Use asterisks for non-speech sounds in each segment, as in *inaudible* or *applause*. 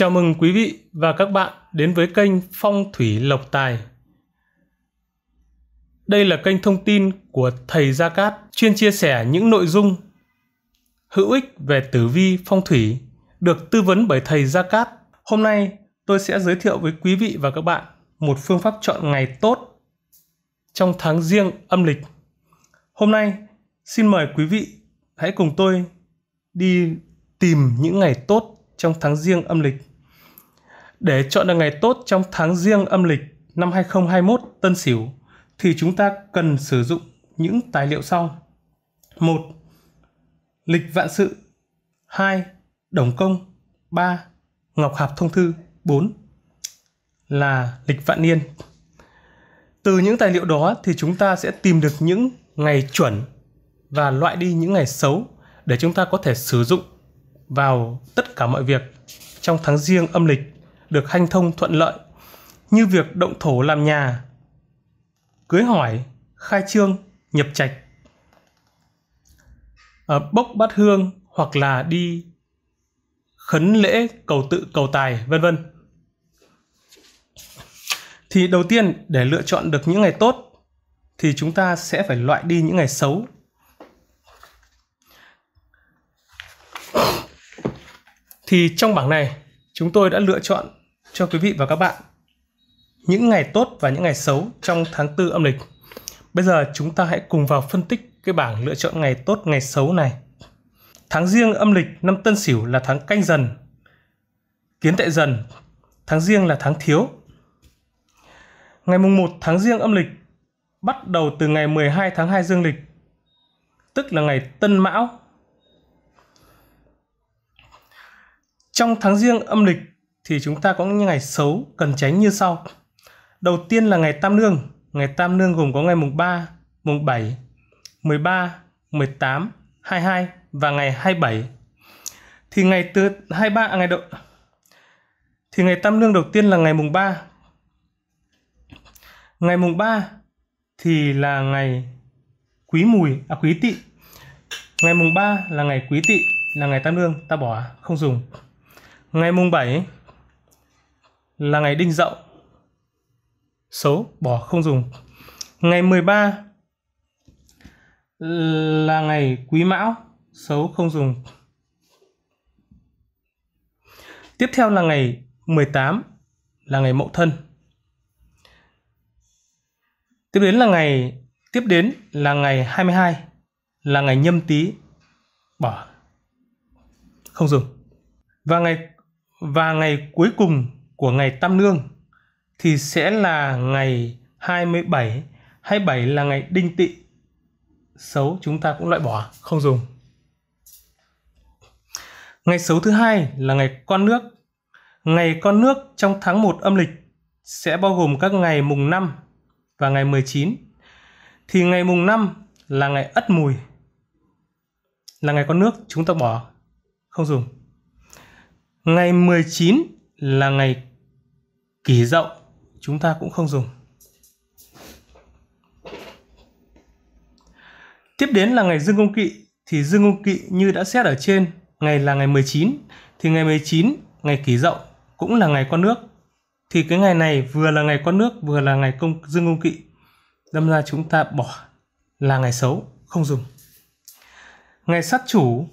Chào mừng quý vị và các bạn đến với kênh Phong Thủy Lộc Tài. Đây là kênh thông tin của Thầy Gia Cát chuyên chia sẻ những nội dung hữu ích về tử vi phong thủy được tư vấn bởi Thầy Gia Cát. Hôm nay tôi sẽ giới thiệu với quý vị và các bạn một phương pháp chọn ngày tốt trong tháng riêng âm lịch. Hôm nay xin mời quý vị hãy cùng tôi đi tìm những ngày tốt trong tháng riêng âm lịch để chọn được ngày tốt trong tháng riêng âm lịch năm 2021 Tân Sửu thì chúng ta cần sử dụng những tài liệu sau. 1. Lịch vạn sự 2. Đồng công 3. Ngọc hạp thông thư 4. Là lịch vạn niên. Từ những tài liệu đó thì chúng ta sẽ tìm được những ngày chuẩn và loại đi những ngày xấu để chúng ta có thể sử dụng vào tất cả mọi việc trong tháng riêng âm lịch được hanh thông thuận lợi, như việc động thổ làm nhà, cưới hỏi, khai trương, nhập trạch, ờ, bốc bát hương hoặc là đi khấn lễ cầu tự cầu tài vân vân thì đầu tiên để lựa chọn được những ngày tốt thì chúng ta sẽ phải loại đi những ngày xấu thì trong bảng này chúng tôi đã lựa chọn cho quý vị và các bạn những ngày tốt và những ngày xấu trong tháng 4 âm lịch. Bây giờ chúng ta hãy cùng vào phân tích cái bảng lựa chọn ngày tốt ngày xấu này. Tháng riêng âm lịch năm Tân Sửu là tháng canh dần, kiến tệ dần, tháng riêng là tháng thiếu. Ngày mùng 1 tháng riêng âm lịch bắt đầu từ ngày 12 tháng 2 dương lịch, tức là ngày Tân Mão. Trong tháng riêng âm lịch thì chúng ta có những ngày xấu cần tránh như sau. Đầu tiên là ngày tam nương. Ngày tam nương gồm có ngày mùng 3, mùng 7, 13, 18, 22 và ngày 27. Thì ngày thứ 23 à, ngày độ thì ngày tam nương đầu tiên là ngày mùng 3. Ngày mùng 3 thì là ngày quý mùi à quý tỵ. Ngày mùng 3 là ngày quý tỵ là ngày tam nương ta bỏ không dùng. Ngày mùng 7 là ngày đinh dậu. xấu bỏ không dùng. Ngày 13 là ngày quý mão, xấu không dùng. Tiếp theo là ngày 18 là ngày mậu thân. Tiếp đến là ngày tiếp đến là ngày 22 là ngày nhâm tý bỏ không dùng. Và ngày và ngày cuối cùng của ngày Tam Nương thì sẽ là ngày 27. 27 là ngày đinh tị. Xấu chúng ta cũng loại bỏ, không dùng. Ngày xấu thứ hai là ngày con nước. Ngày con nước trong tháng 1 âm lịch sẽ bao gồm các ngày mùng 5 và ngày 19. Thì ngày mùng 5 là ngày ất mùi. Là ngày con nước chúng ta bỏ, không dùng. Ngày 19 là ngày kỷ dậu chúng ta cũng không dùng Tiếp đến là ngày dương công kỵ thì dương công kỵ như đã xét ở trên, ngày là ngày 19 thì ngày 19 ngày kỷ dậu cũng là ngày con nước. Thì cái ngày này vừa là ngày con nước vừa là ngày công dương công kỵ. Đâm ra chúng ta bỏ là ngày xấu, không dùng. Ngày sát chủ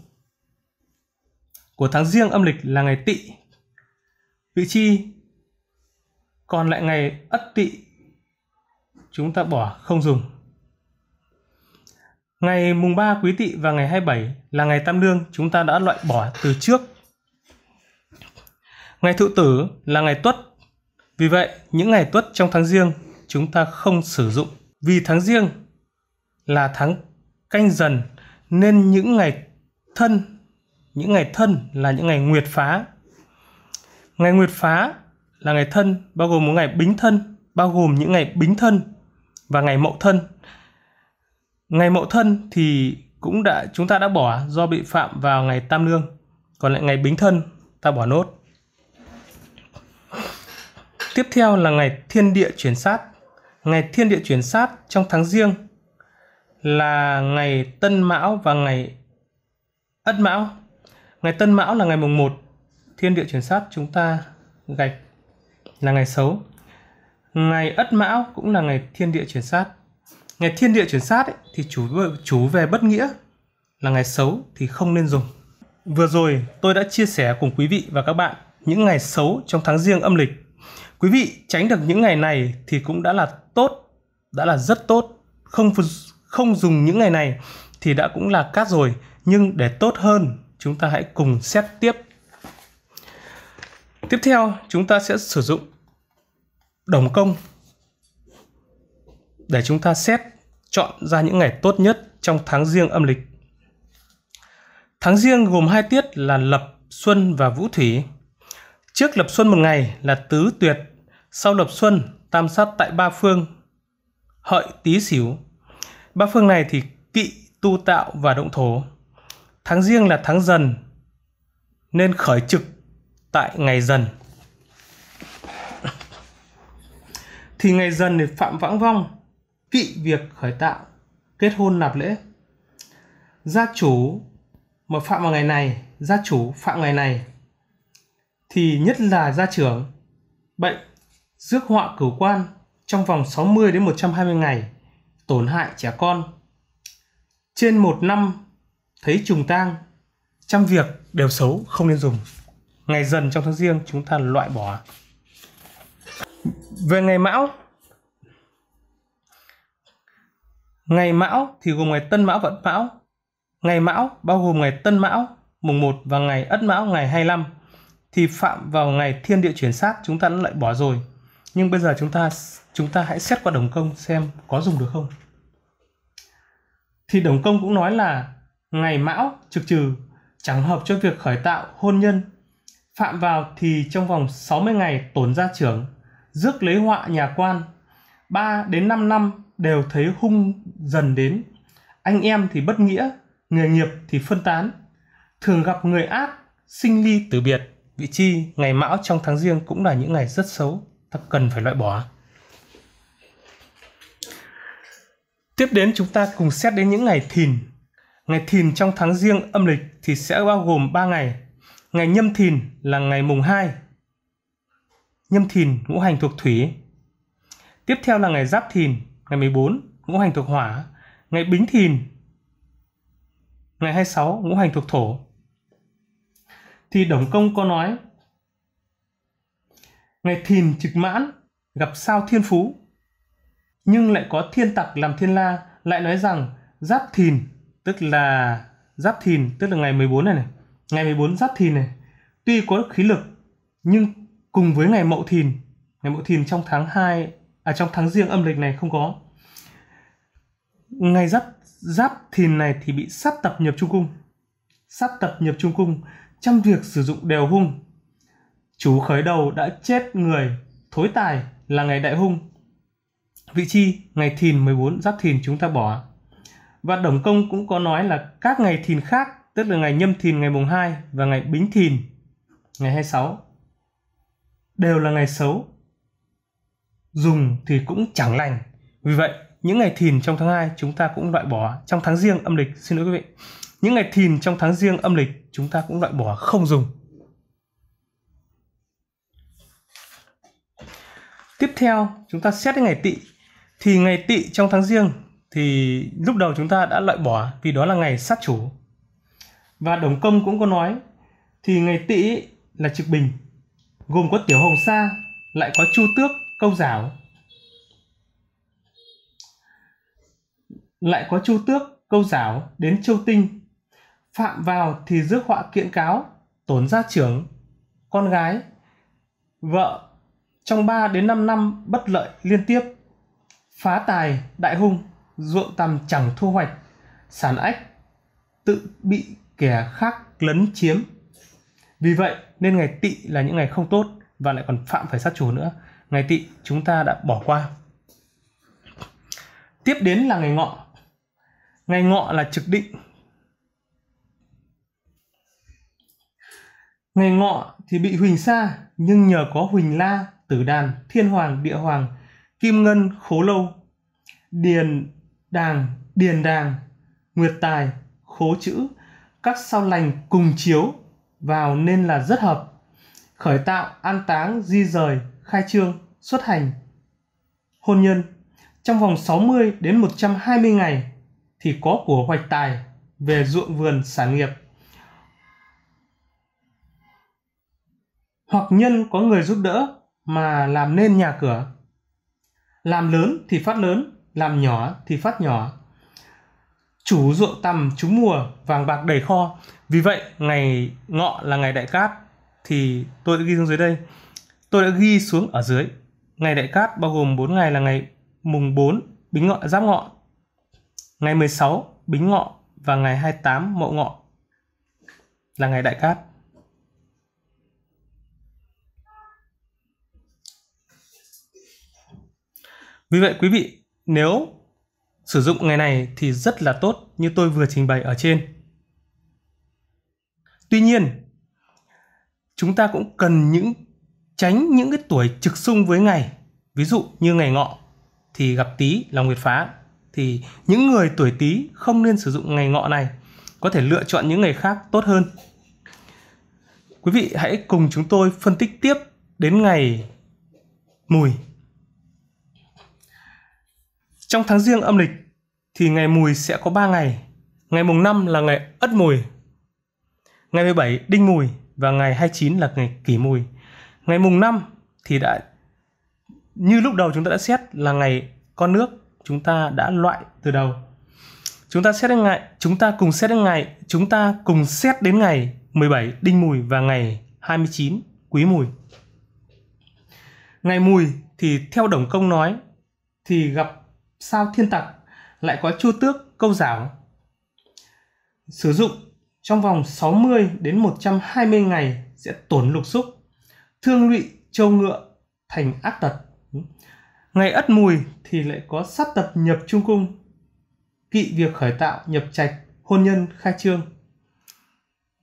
của tháng riêng âm lịch là ngày tỵ. Vị chi còn lại ngày ất tỵ chúng ta bỏ không dùng ngày mùng 3 quý tỵ và ngày 27 là ngày tam lương chúng ta đã loại bỏ từ trước ngày thụ tử là ngày tuất vì vậy những ngày tuất trong tháng riêng chúng ta không sử dụng vì tháng riêng là tháng canh dần nên những ngày thân những ngày thân là những ngày nguyệt phá ngày nguyệt phá là ngày thân bao gồm một ngày bính thân bao gồm những ngày bính thân và ngày mậu thân ngày mậu thân thì cũng đã chúng ta đã bỏ do bị phạm vào ngày tam lương còn lại ngày bính thân ta bỏ nốt tiếp theo là ngày thiên địa chuyển sát ngày thiên địa chuyển sát trong tháng riêng là ngày tân mão và ngày ất mão ngày tân mão là ngày mùng 1 thiên địa chuyển sát chúng ta gạch là ngày xấu. Ngày Ất Mão cũng là ngày thiên địa chuyển sát. Ngày thiên địa chuyển sát ấy, thì chú chủ về bất nghĩa là ngày xấu thì không nên dùng. Vừa rồi tôi đã chia sẻ cùng quý vị và các bạn những ngày xấu trong tháng riêng âm lịch. Quý vị tránh được những ngày này thì cũng đã là tốt, đã là rất tốt. Không không dùng những ngày này thì đã cũng là cát rồi, nhưng để tốt hơn chúng ta hãy cùng xét tiếp Tiếp theo chúng ta sẽ sử dụng đồng công để chúng ta xét chọn ra những ngày tốt nhất trong tháng riêng âm lịch. Tháng riêng gồm hai tiết là lập xuân và vũ thủy. Trước lập xuân một ngày là tứ tuyệt, sau lập xuân tam sát tại ba phương hợi tí xỉu. Ba phương này thì kỵ, tu tạo và động thổ. Tháng riêng là tháng dần nên khởi trực tại ngày dần thì ngày dần thì phạm vãng vong kỵ việc khởi tạo kết hôn nạp lễ gia chủ mà phạm vào ngày này gia chủ phạm ngày này thì nhất là gia trưởng bệnh rước họa cửu quan trong vòng 60 đến 120 ngày tổn hại trẻ con trên một năm thấy trùng tang trăm việc đều xấu không nên dùng ngày dần trong tháng riêng chúng ta loại bỏ về ngày mão ngày mão thì gồm ngày tân mão vận mão ngày mão bao gồm ngày tân mão mùng 1 và ngày ất mão ngày 25 thì phạm vào ngày thiên địa chuyển sát chúng ta đã loại bỏ rồi nhưng bây giờ chúng ta chúng ta hãy xét qua đồng công xem có dùng được không thì đồng công cũng nói là ngày mão trực trừ chẳng hợp cho việc khởi tạo hôn nhân phạm vào thì trong vòng 60 ngày tổn gia trưởng, rước lấy họa nhà quan. 3 đến 5 năm đều thấy hung dần đến. Anh em thì bất nghĩa, nghề nghiệp thì phân tán. Thường gặp người ác, sinh ly tử biệt. Vị chi, ngày mão trong tháng riêng cũng là những ngày rất xấu, ta cần phải loại bỏ. Tiếp đến chúng ta cùng xét đến những ngày thìn. Ngày thìn trong tháng riêng âm lịch thì sẽ bao gồm 3 ngày Ngày nhâm thìn là ngày mùng 2. Nhâm thìn ngũ hành thuộc thủy. Tiếp theo là ngày giáp thìn, ngày 14, ngũ hành thuộc hỏa. Ngày bính thìn, ngày 26, ngũ hành thuộc thổ. Thì Đồng Công có nói, ngày thìn trực mãn, gặp sao thiên phú. Nhưng lại có thiên tặc làm thiên la, lại nói rằng giáp thìn, tức là giáp thìn, tức là ngày 14 này này, ngày 14 giáp thìn này tuy có khí lực nhưng cùng với ngày mậu thìn ngày mậu thìn trong tháng 2 à trong tháng riêng âm lịch này không có ngày giáp giáp thìn này thì bị sát tập nhập trung cung sát tập nhập trung cung trong việc sử dụng đều hung chủ khởi đầu đã chết người thối tài là ngày đại hung vị chi ngày thìn 14 giáp thìn chúng ta bỏ và đồng công cũng có nói là các ngày thìn khác tức là ngày nhâm thìn ngày mùng 2 và ngày bính thìn ngày 26 đều là ngày xấu. Dùng thì cũng chẳng lành. Vì vậy, những ngày thìn trong tháng 2 chúng ta cũng loại bỏ trong tháng riêng âm lịch, xin lỗi quý vị. Những ngày thìn trong tháng riêng âm lịch chúng ta cũng loại bỏ không dùng. Tiếp theo, chúng ta xét đến ngày tỵ. Thì ngày tỵ trong tháng riêng thì lúc đầu chúng ta đã loại bỏ vì đó là ngày sát chủ và Đồng Công cũng có nói thì ngày tỵ là trực bình gồm có tiểu hồng sa lại có chu tước câu giảo lại có chu tước câu giảo đến châu tinh phạm vào thì rước họa kiện cáo tổn gia trưởng con gái vợ trong 3 đến 5 năm bất lợi liên tiếp phá tài đại hung ruộng tầm chẳng thu hoạch sản ách tự bị kẻ khác lấn chiếm. Vì vậy nên ngày tị là những ngày không tốt và lại còn phạm phải sát chủ nữa. Ngày tị chúng ta đã bỏ qua. Tiếp đến là ngày ngọ. Ngày ngọ là trực định. Ngày ngọ thì bị huỳnh sa nhưng nhờ có huỳnh la, tử đàn, thiên hoàng, địa hoàng, kim ngân, khố lâu, điền đàng, điền đàng, nguyệt tài, khố chữ, các sao lành cùng chiếu vào nên là rất hợp. Khởi tạo, an táng, di rời, khai trương, xuất hành. Hôn nhân trong vòng 60 đến 120 ngày thì có của hoạch tài về ruộng vườn sản nghiệp. Hoặc nhân có người giúp đỡ mà làm nên nhà cửa. Làm lớn thì phát lớn, làm nhỏ thì phát nhỏ chủ ruộng tầm, trúng mùa vàng bạc đầy kho vì vậy ngày ngọ là ngày đại cát thì tôi đã ghi xuống dưới đây tôi đã ghi xuống ở dưới ngày đại cát bao gồm 4 ngày là ngày mùng 4 bính ngọ giáp ngọ ngày 16 bính ngọ và ngày 28 mậu ngọ là ngày đại cát Vì vậy quý vị nếu Sử dụng ngày này thì rất là tốt như tôi vừa trình bày ở trên. Tuy nhiên, chúng ta cũng cần những tránh những cái tuổi trực xung với ngày. Ví dụ như ngày ngọ thì gặp tí là nguyệt phá thì những người tuổi tí không nên sử dụng ngày ngọ này, có thể lựa chọn những ngày khác tốt hơn. Quý vị hãy cùng chúng tôi phân tích tiếp đến ngày mùi trong tháng riêng âm lịch thì ngày mùi sẽ có 3 ngày. Ngày mùng 5 là ngày Ất Mùi. Ngày 17 Đinh Mùi và ngày 29 là ngày Kỷ Mùi. Ngày mùng 5 thì đã như lúc đầu chúng ta đã xét là ngày con nước chúng ta đã loại từ đầu. Chúng ta xét đến ngày, chúng ta cùng xét đến ngày, chúng ta cùng xét đến ngày 17 Đinh Mùi và ngày 29 Quý Mùi. Ngày Mùi thì theo Đồng Công nói thì gặp sao thiên tặc lại có chu tước câu giảo sử dụng trong vòng 60 đến 120 ngày sẽ tổn lục xúc thương lụy châu ngựa thành ác tật ngày ất mùi thì lại có sát tật nhập trung cung kỵ việc khởi tạo nhập trạch hôn nhân khai trương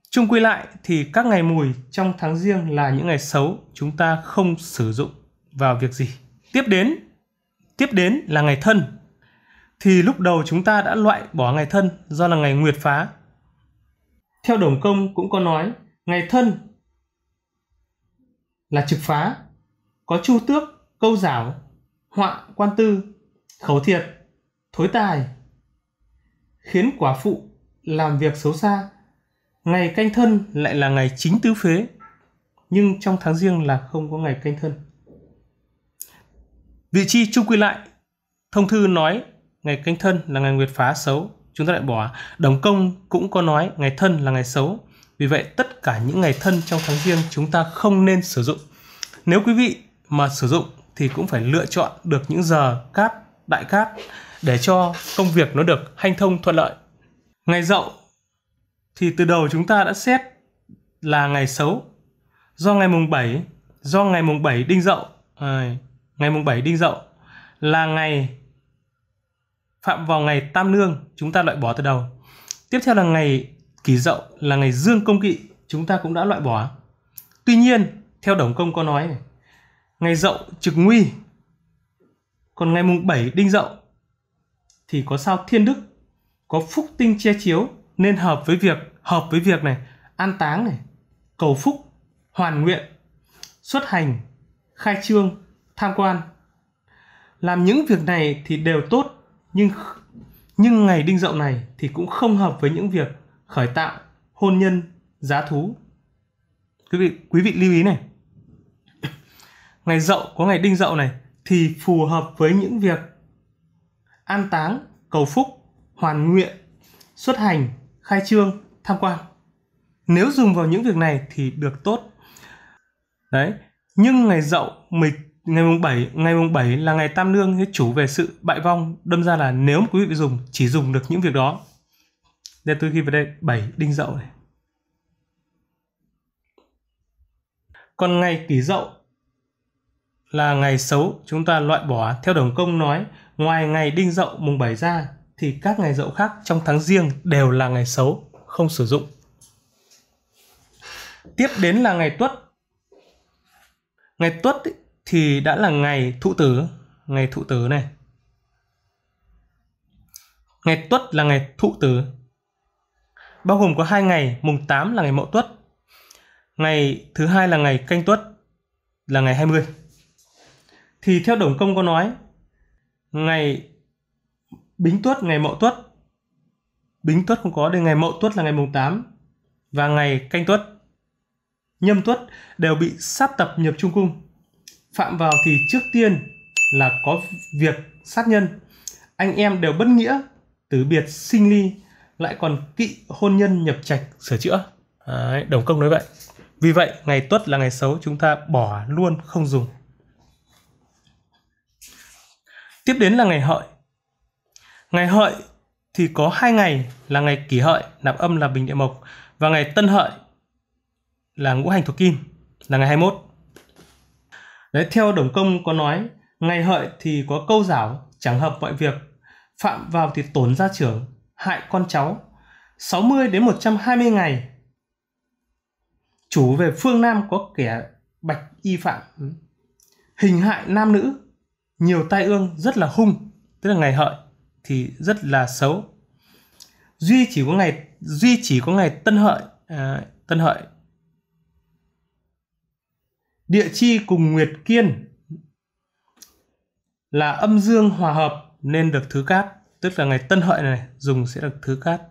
chung quy lại thì các ngày mùi trong tháng riêng là những ngày xấu chúng ta không sử dụng vào việc gì tiếp đến Tiếp đến là ngày thân. Thì lúc đầu chúng ta đã loại bỏ ngày thân do là ngày nguyệt phá. Theo Đồng Công cũng có nói, ngày thân là trực phá, có chu tước, câu giảo, họa, quan tư, khấu thiệt, thối tài, khiến quả phụ làm việc xấu xa. Ngày canh thân lại là ngày chính tứ phế, nhưng trong tháng riêng là không có ngày canh thân. Vị chi chung quy lại, thông thư nói ngày canh thân là ngày nguyệt phá xấu, chúng ta lại bỏ. Đồng công cũng có nói ngày thân là ngày xấu. Vì vậy tất cả những ngày thân trong tháng riêng chúng ta không nên sử dụng. Nếu quý vị mà sử dụng thì cũng phải lựa chọn được những giờ cát, đại cát để cho công việc nó được hanh thông thuận lợi. Ngày dậu thì từ đầu chúng ta đã xét là ngày xấu do ngày mùng 7 do ngày mùng 7 đinh dậu à, ngày mùng 7 Đinh Dậu là ngày phạm vào ngày Tam Nương, chúng ta loại bỏ từ đầu. Tiếp theo là ngày Kỷ Dậu là ngày Dương Công Kỵ, chúng ta cũng đã loại bỏ. Tuy nhiên, theo Đồng Công có nói, ngày Dậu trực nguy. Còn ngày mùng 7 Đinh Dậu thì có sao Thiên Đức, có Phúc Tinh che chiếu nên hợp với việc hợp với việc này an táng này, cầu phúc, hoàn nguyện, xuất hành, khai trương, tham quan. Làm những việc này thì đều tốt, nhưng nhưng ngày đinh dậu này thì cũng không hợp với những việc khởi tạo, hôn nhân, giá thú. Quý vị quý vị lưu ý này. *coughs* Ngày dậu có ngày đinh dậu này thì phù hợp với những việc an táng, cầu phúc, hoàn nguyện, xuất hành, khai trương, tham quan. Nếu dùng vào những việc này thì được tốt. Đấy, nhưng ngày dậu mình ngày mùng 7 ngày mùng 7 là ngày tam nương như chủ về sự bại vong đâm ra là nếu quý vị dùng chỉ dùng được những việc đó đây tôi ghi vào đây 7 đinh dậu này còn ngày kỷ dậu là ngày xấu chúng ta loại bỏ theo đồng công nói ngoài ngày đinh dậu mùng 7 ra thì các ngày dậu khác trong tháng riêng đều là ngày xấu không sử dụng tiếp đến là ngày tuất ngày tuất ý, thì đã là ngày thụ tử ngày thụ tử này ngày tuất là ngày thụ tử bao gồm có hai ngày mùng 8 là ngày mậu tuất ngày thứ hai là ngày canh tuất là ngày 20 thì theo đồng công có nói ngày bính tuất ngày mậu tuất bính tuất không có đây ngày mậu tuất là ngày mùng 8 và ngày canh tuất nhâm tuất đều bị sát tập nhập trung cung phạm vào thì trước tiên là có việc sát nhân anh em đều bất nghĩa từ biệt sinh ly lại còn kỵ hôn nhân nhập trạch sửa chữa Đấy, đồng công nói vậy vì vậy ngày tuất là ngày xấu chúng ta bỏ luôn không dùng tiếp đến là ngày hợi ngày hợi thì có hai ngày là ngày kỷ hợi nạp âm là bình địa mộc và ngày tân hợi là ngũ hành thuộc kim là ngày 21 Đấy, theo Đồng Công có nói, ngày hợi thì có câu giảo, chẳng hợp mọi việc, phạm vào thì tổn gia trưởng, hại con cháu, 60 đến 120 ngày. Chủ về phương Nam có kẻ bạch y phạm, hình hại nam nữ, nhiều tai ương rất là hung, tức là ngày hợi thì rất là xấu. Duy chỉ có ngày duy chỉ có ngày Tân Hợi à, Tân Hợi Địa chi cùng Nguyệt Kiên là âm dương hòa hợp nên được thứ cát. Tức là ngày tân hợi này dùng sẽ được thứ cát.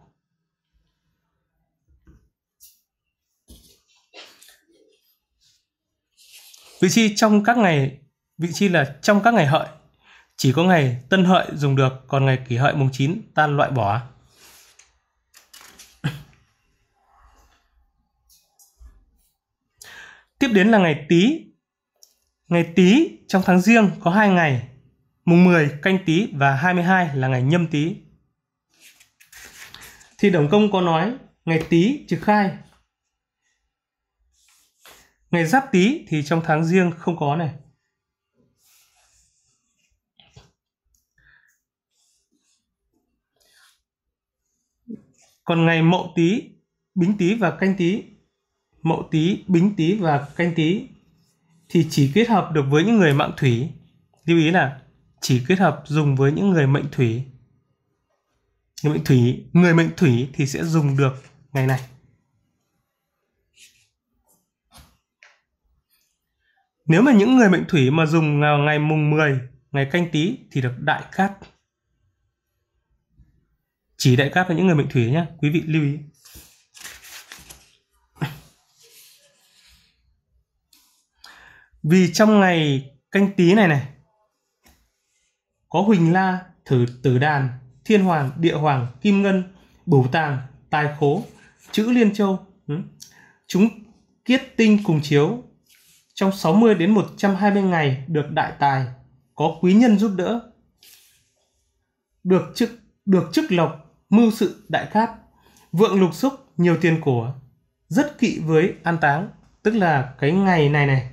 Vị chi trong các ngày vị chi là trong các ngày hợi. Chỉ có ngày tân hợi dùng được, còn ngày kỷ hợi mùng 9 ta loại bỏ. Tiếp đến là ngày Tý. Ngày Tý trong tháng riêng có hai ngày, mùng 10 canh Tý và 22 là ngày Nhâm Tý. Thì Đồng Công có nói ngày Tý trực khai. Ngày Giáp Tý thì trong tháng riêng không có này. Còn ngày Mậu Tý, Bính Tý và Canh Tý Mậu Tý, Bính Tý và Canh Tý thì chỉ kết hợp được với những người mạng thủy. Lưu ý là chỉ kết hợp dùng với những người mệnh thủy. Người mệnh thủy, người mệnh thủy thì sẽ dùng được ngày này. Nếu mà những người mệnh thủy mà dùng vào ngày mùng 10, ngày canh tý thì được đại cát. Chỉ đại cát với những người mệnh thủy nhé, quý vị lưu ý. Vì trong ngày canh tí này này có Huỳnh La, Thử Tử Đàn, Thiên Hoàng, Địa Hoàng, Kim Ngân, Bửu Tàng, Tài Khố, Chữ Liên Châu. Ừ, chúng kiết tinh cùng chiếu trong 60 đến 120 ngày được đại tài, có quý nhân giúp đỡ. Được chức được chức lộc, mưu sự đại cát, vượng lục xúc, nhiều tiền của, rất kỵ với an táng, tức là cái ngày này này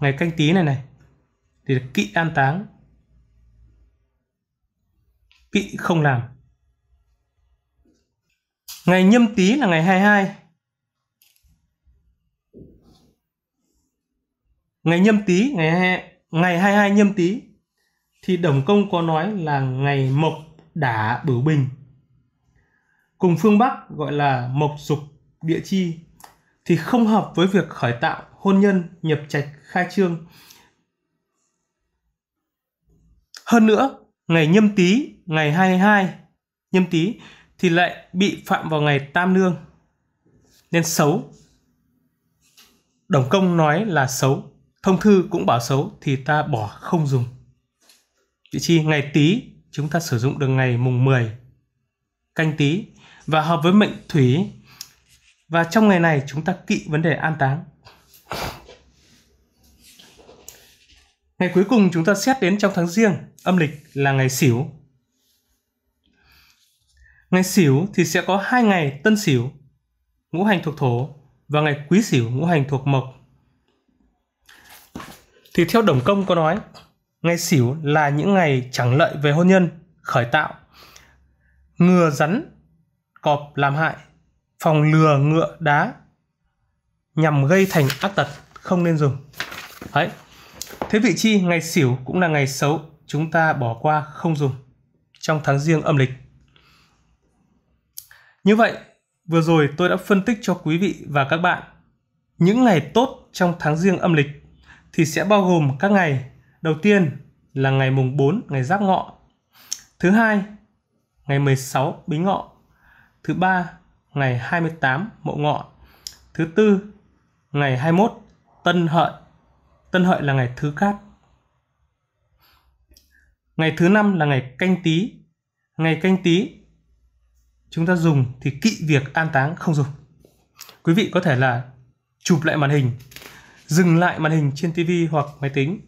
ngày canh tí này này thì là kỵ an táng kỵ không làm ngày nhâm tý là ngày 22 ngày nhâm tý ngày 22, ngày 22 nhâm tý thì đồng công có nói là ngày mộc đả bửu bình cùng phương bắc gọi là mộc dục địa chi thì không hợp với việc khởi tạo hôn nhân nhập trạch khai trương hơn nữa ngày nhâm tý ngày 22 nhâm tý thì lại bị phạm vào ngày tam nương nên xấu đồng công nói là xấu thông thư cũng bảo xấu thì ta bỏ không dùng vị chi ngày tý chúng ta sử dụng được ngày mùng 10 canh tý và hợp với mệnh thủy và trong ngày này chúng ta kỵ vấn đề an táng Ngày cuối cùng chúng ta xét đến trong tháng riêng, âm lịch là ngày xỉu. Ngày xỉu thì sẽ có hai ngày tân xỉu, ngũ hành thuộc thổ và ngày quý xỉu ngũ hành thuộc mộc. Thì theo Đồng Công có nói, ngày xỉu là những ngày chẳng lợi về hôn nhân, khởi tạo, ngừa rắn, cọp làm hại, phòng lừa ngựa đá, nhằm gây thành ác tật không nên dùng. Đấy, Thế vị chi ngày xỉu cũng là ngày xấu, chúng ta bỏ qua không dùng trong tháng riêng âm lịch. Như vậy, vừa rồi tôi đã phân tích cho quý vị và các bạn những ngày tốt trong tháng riêng âm lịch thì sẽ bao gồm các ngày đầu tiên là ngày mùng 4 ngày Giáp Ngọ. Thứ hai, ngày 16 Bính Ngọ. Thứ ba, ngày 28 Mậu Ngọ. Thứ tư, ngày 21 Tân Hợi Tân Hợi là ngày thứ cát. Ngày thứ năm là ngày canh tí. Ngày canh tí chúng ta dùng thì kỵ việc an táng không dùng. Quý vị có thể là chụp lại màn hình, dừng lại màn hình trên tivi hoặc máy tính,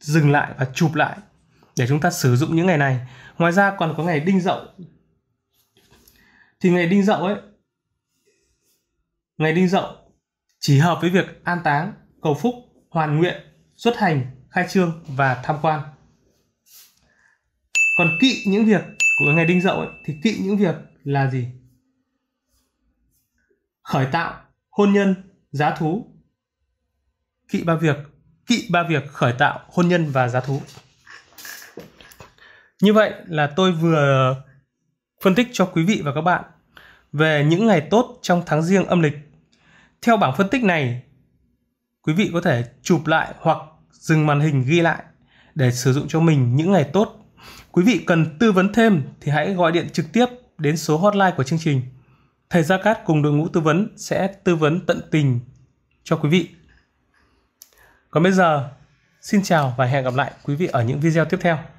dừng lại và chụp lại để chúng ta sử dụng những ngày này. Ngoài ra còn có ngày đinh dậu. Thì ngày đinh dậu ấy ngày đinh dậu chỉ hợp với việc an táng, cầu phúc hoàn nguyện, xuất hành, khai trương và tham quan. Còn kỵ những việc của ngày đinh dậu ấy, thì kỵ những việc là gì? Khởi tạo, hôn nhân, giá thú. Kỵ ba việc, kỵ ba việc khởi tạo, hôn nhân và giá thú. Như vậy là tôi vừa phân tích cho quý vị và các bạn về những ngày tốt trong tháng riêng âm lịch. Theo bảng phân tích này quý vị có thể chụp lại hoặc dừng màn hình ghi lại để sử dụng cho mình những ngày tốt. Quý vị cần tư vấn thêm thì hãy gọi điện trực tiếp đến số hotline của chương trình. Thầy Gia Cát cùng đội ngũ tư vấn sẽ tư vấn tận tình cho quý vị. Còn bây giờ, xin chào và hẹn gặp lại quý vị ở những video tiếp theo.